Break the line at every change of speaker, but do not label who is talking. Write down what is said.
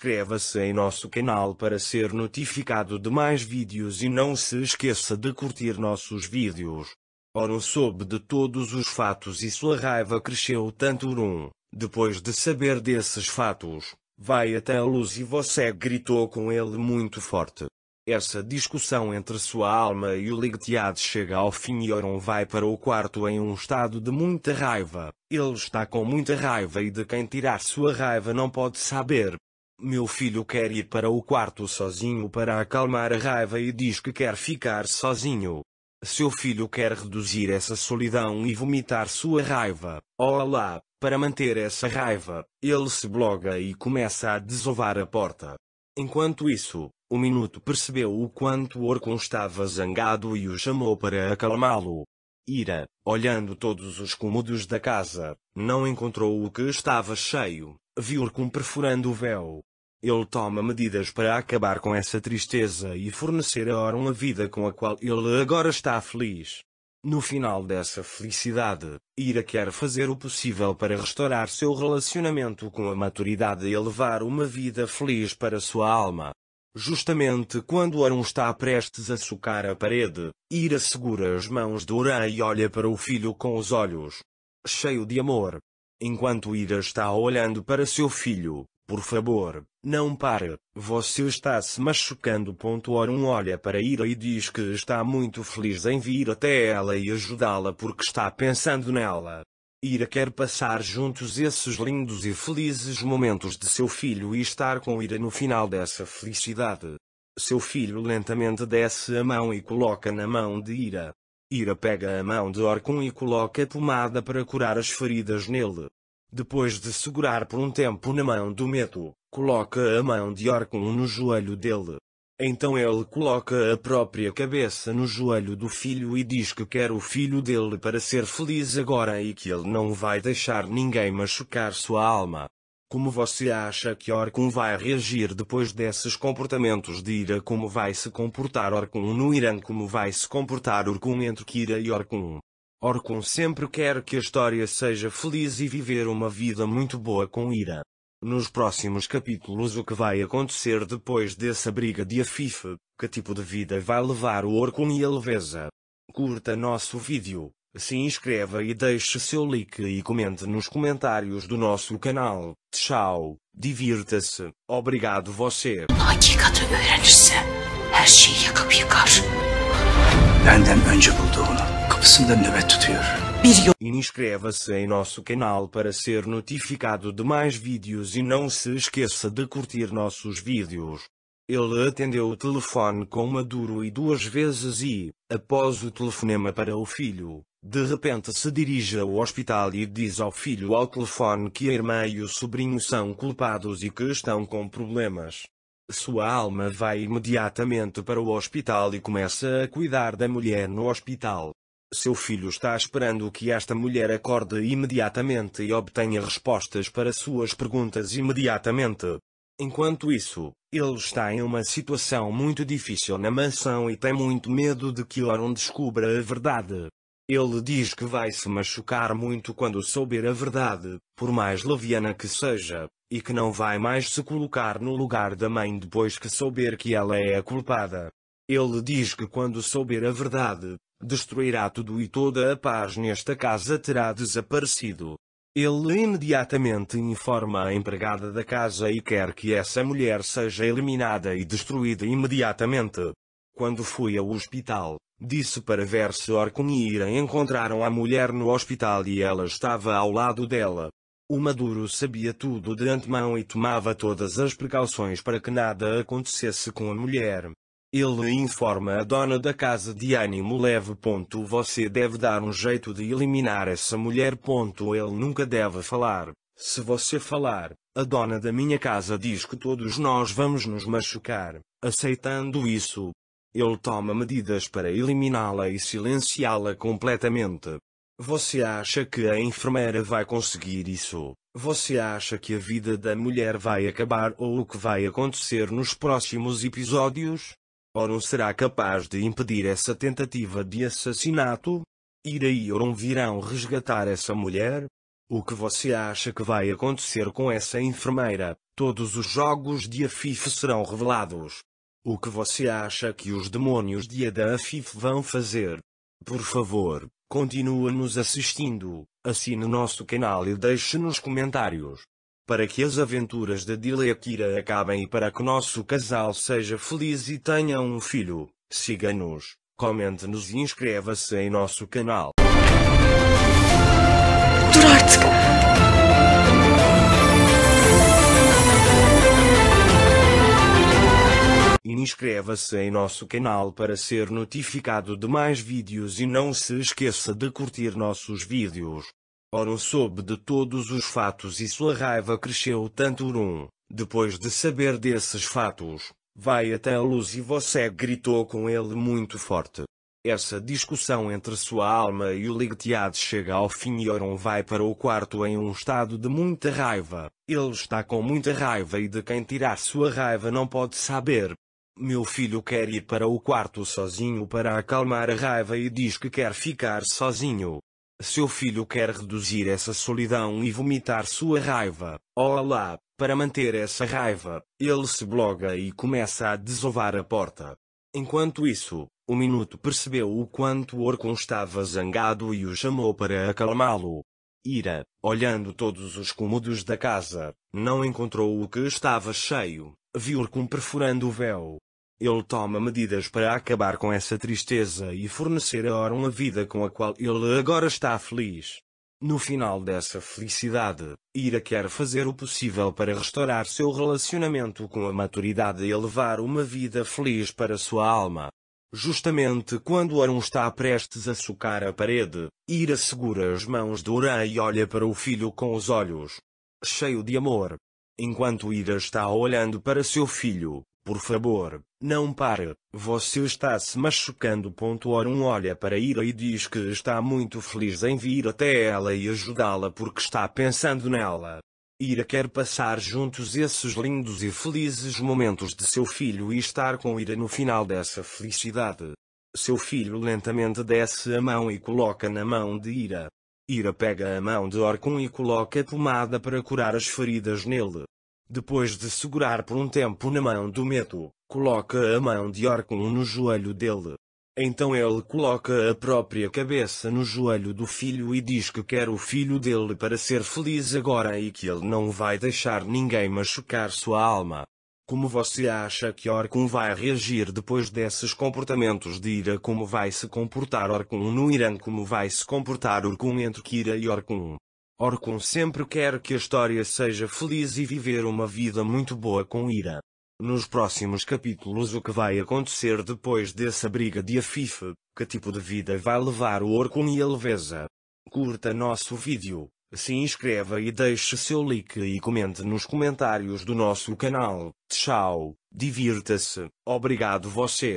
Inscreva-se em nosso canal para ser notificado de mais vídeos e não se esqueça de curtir nossos vídeos. Oro soube de todos os fatos e sua raiva cresceu tanto um, depois de saber desses fatos, vai até a luz e você gritou com ele muito forte. Essa discussão entre sua alma e o Ligtead chega ao fim e Oron vai para o quarto em um estado de muita raiva. Ele está com muita raiva e de quem tirar sua raiva não pode saber. Meu filho quer ir para o quarto sozinho para acalmar a raiva e diz que quer ficar sozinho. Seu filho quer reduzir essa solidão e vomitar sua raiva. Olá, para manter essa raiva, ele se bloga e começa a desovar a porta. Enquanto isso, o minuto percebeu o quanto Orcon estava zangado e o chamou para acalmá-lo. Ira, olhando todos os cômodos da casa, não encontrou o que estava cheio, viu Orcon perfurando o véu. Ele toma medidas para acabar com essa tristeza e fornecer a Ora uma vida com a qual ele agora está feliz. No final dessa felicidade, Ira quer fazer o possível para restaurar seu relacionamento com a maturidade e levar uma vida feliz para sua alma. Justamente quando Arun está prestes a socar a parede, Ira segura as mãos de Oran e olha para o filho com os olhos cheio de amor. Enquanto Ira está olhando para seu filho, por favor, não pare, você está se machucando. Orun olha para Ira e diz que está muito feliz em vir até ela e ajudá-la porque está pensando nela. Ira quer passar juntos esses lindos e felizes momentos de seu filho e estar com Ira no final dessa felicidade. Seu filho lentamente desce a mão e coloca na mão de Ira. Ira pega a mão de Orcon e coloca pomada para curar as feridas nele. Depois de segurar por um tempo na mão do Meto, coloca a mão de Orcon no joelho dele. Então ele coloca a própria cabeça no joelho do filho e diz que quer o filho dele para ser feliz agora e que ele não vai deixar ninguém machucar sua alma. Como você acha que Orcon vai reagir depois desses comportamentos de ira? Como vai se comportar Orcon no Irã? Como vai se comportar Orcon entre Kira e Orcon? Orcon sempre quer que a história seja feliz e viver uma vida muito boa com Ira. Nos próximos capítulos o que vai acontecer depois dessa briga de Afife, que tipo de vida vai levar o Orcon e a leveza. Curta nosso vídeo, se inscreva e deixe seu like e comente nos comentários do nosso canal. Tchau, divirta-se, obrigado você. önce buldu onu kapısında nöbet tutuyor. Bir yol... Inscreva-se em nosso canal para ser notificado de mais vídeos e não se esqueça de curtir nossos vídeos. Ele atendeu o telefone com Maduro e duas vezes e, após o telefonema para o filho, de repente se dirige ao hospital e diz ao filho ao telefone que a irmã e o sobrinho são culpados e que estão com problemas. Sua alma vai imediatamente para o hospital e começa a cuidar da mulher no hospital. Seu filho está esperando que esta mulher acorde imediatamente e obtenha respostas para suas perguntas imediatamente. Enquanto isso, ele está em uma situação muito difícil na mansão e tem muito medo de que Oron descubra a verdade. Ele diz que vai se machucar muito quando souber a verdade, por mais leviana que seja, e que não vai mais se colocar no lugar da mãe depois que souber que ela é a culpada. Ele diz que quando souber a verdade, Destruirá tudo e toda a paz nesta casa terá desaparecido. Ele imediatamente informa a empregada da casa e quer que essa mulher seja eliminada e destruída imediatamente. Quando fui ao hospital, disse para ver se Orkun e Ira encontraram a mulher no hospital e ela estava ao lado dela. O Maduro sabia tudo de antemão e tomava todas as precauções para que nada acontecesse com a mulher. Ele informa a dona da casa de ânimo leve. Você deve dar um jeito de eliminar essa mulher. Ele nunca deve falar. Se você falar, a dona da minha casa diz que todos nós vamos nos machucar. Aceitando isso, ele toma medidas para eliminá-la e silenciá-la completamente. Você acha que a enfermeira vai conseguir isso? Você acha que a vida da mulher vai acabar ou o que vai acontecer nos próximos episódios? Oron será capaz de impedir essa tentativa de assassinato? Ira e Oron virão resgatar essa mulher? O que você acha que vai acontecer com essa enfermeira? Todos os jogos de Afif serão revelados. O que você acha que os demônios de Adão Afif vão fazer? Por favor, continue nos assistindo, assine nosso canal e deixe nos comentários para que as aventuras de Dila Akira acabem e para que nosso casal seja feliz e tenha um filho. Siga-nos, comente-nos e inscreva-se em nosso canal. Inscreva-se em nosso canal para ser notificado de mais vídeos e não se esqueça de curtir nossos vídeos. Oro soube de todos os fatos e sua raiva cresceu tanto Urum, depois de saber desses fatos, vai até a luz e você gritou com ele muito forte. Essa discussão entre sua alma e o Ligtiad chega ao fim e Oron vai para o quarto em um estado de muita raiva. Ele está com muita raiva e de quem tirar sua raiva não pode saber. Meu filho quer ir para o quarto sozinho para acalmar a raiva e diz que quer ficar sozinho. Seu filho quer reduzir essa solidão e vomitar sua raiva. Olá, para manter essa raiva, ele se bloga e começa a desovar a porta. Enquanto isso, o minuto percebeu o quanto Orcon estava zangado e o chamou para acalmá-lo. Ira, olhando todos os cômodos da casa, não encontrou o que estava cheio, viu Orcon perfurando o véu, ele toma medidas para acabar com essa tristeza e fornecer a Ora uma vida com a qual ele agora está feliz. No final dessa felicidade, Ira quer fazer o possível para restaurar seu relacionamento com a maturidade e levar uma vida feliz para sua alma. Justamente quando Arun está prestes a socar a parede, Ira segura as mãos de Oran e olha para o filho com os olhos cheio de amor. Enquanto Ira está olhando para seu filho, por favor, não pare, você está se machucando. Orun olha para Ira e diz que está muito feliz em vir até ela e ajudá-la porque está pensando nela. Ira quer passar juntos esses lindos e felizes momentos de seu filho e estar com Ira no final dessa felicidade. Seu filho lentamente desce a mão e coloca na mão de Ira. Ira pega a mão de Orcon e coloca pomada para curar as feridas nele. Depois de segurar por um tempo na mão do medo, coloca a mão de Orcon no joelho dele. Então ele coloca a própria cabeça no joelho do filho e diz que quer o filho dele para ser feliz agora e que ele não vai deixar ninguém machucar sua alma. Como você acha que Orcon vai reagir depois desses comportamentos de ira? Como vai se comportar Orcon no Irã? Como vai se comportar Orcon entre Kira e Orcon? Orcon sempre quer que a história seja feliz e viver uma vida muito boa com Ira. Nos próximos capítulos o que vai acontecer depois dessa briga de Afif, que tipo de vida vai levar o Orcon e a leveza. Curta nosso vídeo, se inscreva e deixe seu like e comente nos comentários do nosso canal. Tchau, divirta-se, obrigado você.